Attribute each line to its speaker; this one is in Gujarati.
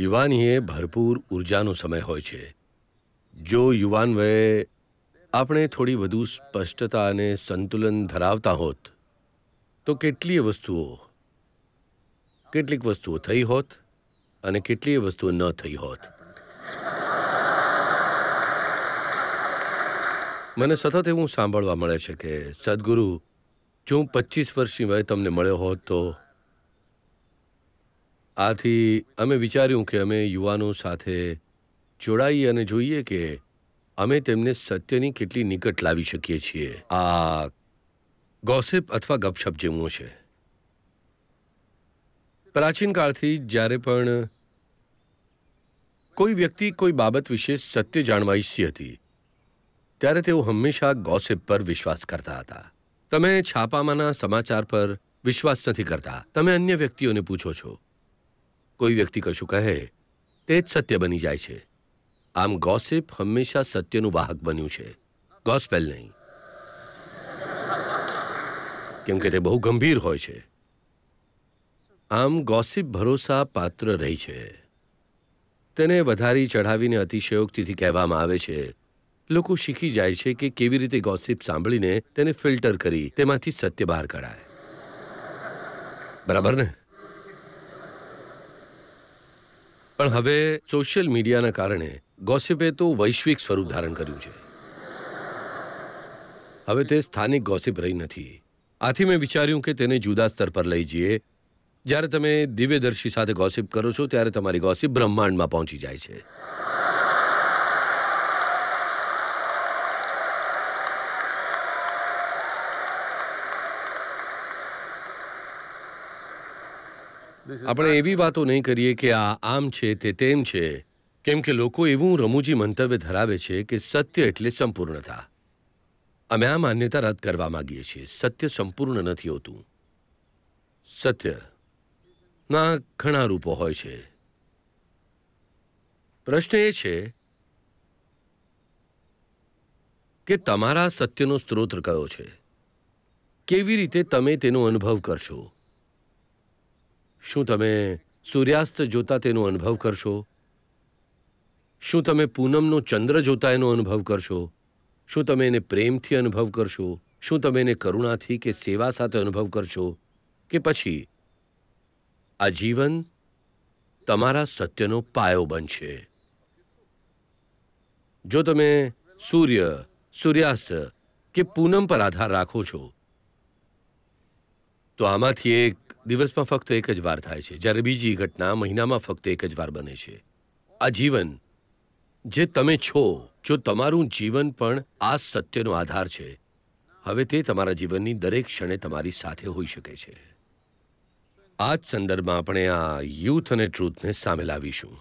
Speaker 1: યુવાની એ ભરપૂર ઉર્જાનો સમય હોય છે જો યુવાન વયે આપણે થોડી વધુ સ્પષ્ટતા અને સંતુલન ધરાવતા હોત તો કેટલીય વસ્તુઓ કેટલીક વસ્તુઓ થઈ હોત અને કેટલીય વસ્તુઓ ન થઈ હોત મને સતત એવું સાંભળવા મળે છે કે સદગુરુ જો હું પચીસ વર્ષની વય તમને મળ્યો હોત તો આથી અમે વિચાર્યું કે અમે યુવાનો સાથે જોડાઈએ અને જોઈએ કે અમે તેમને સત્યની કેટલી નિકટ લાવી શકીએ છીએ આ ગોસેપ અથવા ગપશપ જેવું છે પ્રાચીન કાળથી જ્યારે પણ કોઈ વ્યક્તિ કોઈ બાબત વિશે સત્ય જાણવા ઈચ્છતી હતી ત્યારે તેઓ હંમેશા ગોસેપ પર વિશ્વાસ કરતા હતા તમે છાપામાંના સમાચાર પર વિશ્વાસ નથી કરતા તમે અન્ય વ્યક્તિઓને પૂછો છો કોઈ વ્યક્તિ કશું કહે તે જ સત્ય બની જાય છે આમ ગોસિપ હંમેશા સત્યનું વાહક બન્યું છે ગોસ્પેલ નહીં કેમ કે તે બહુ ગંભીર હોય છે આમ ગોસિપ ભરોસા પાત્ર રહી છે તેને વધારી ચઢાવીને અતિશયોક્તિથી કહેવામાં આવે છે લોકો શીખી જાય છે કે કેવી રીતે ગોસિપ સાંભળીને તેને ફિલ્ટર કરી તેમાંથી સત્ય બહાર કઢાય બરાબર ને પણ હવે સોશિયલ મીડિયાના કારણે ગોસિપે તો વૈશ્વિક સ્વરૂપ ધારણ કર્યું છે હવે તે સ્થાનિક ગોસિપ રહી નથી આથી મેં વિચાર્યું કે તેને જુદા સ્તર પર લઈ જઈએ જ્યારે તમે દિવ્યદર્શી સાથે ગોસિપ કરો છો ત્યારે તમારી ગોસિપ બ્રહ્માંડમાં પહોંચી જાય છે આપણે એવી વાતો નહીં કરીએ કે આ આમ છે તે તેમ છે કેમ કે લોકો એવું રમૂજી મંતવ્ય ધરાવે છે કે સત્ય એટલે સંપૂર્ણતા અમે આ માન્યતા રદ કરવા માગીએ છીએ સત્ય સંપૂર્ણ નથી હોતું સત્ય ના ઘણા રૂપો હોય છે પ્રશ્ન એ છે કે તમારા સત્યનો સ્ત્રોત કયો છે કેવી રીતે તમે તેનો અનુભવ કરશો શું તમે સૂર્યાસ્ત જોતા તેનો અનુભવ કરશો શું તમે પૂનમનો ચંદ્ર જોતા એનો અનુભવ કરશો શું તમે એને પ્રેમથી અનુભવ કરશો શું તમે એને કરુણાથી કે સેવા સાથે અનુભવ કરશો કે પછી આ જીવન તમારા સત્યનો પાયો બનશે જો તમે સૂર્ય સૂર્યાસ્ત કે પૂનમ પર આધાર રાખો છો તો આમાંથી એક દિવસમાં ફક્ત એક જ વાર થાય છે જ્યારે બીજી ઘટના મહિનામાં ફક્ત એક જ વાર બને છે આ જીવન જે તમે છો જો તમારું જીવન પણ આ સત્યનો આધાર છે હવે તે તમારા જીવનની દરેક ક્ષણે તમારી સાથે હોઈ શકે છે આ જ સંદર્ભમાં આપણે આ યુથ અને ટ્રુથને સામે લાવીશું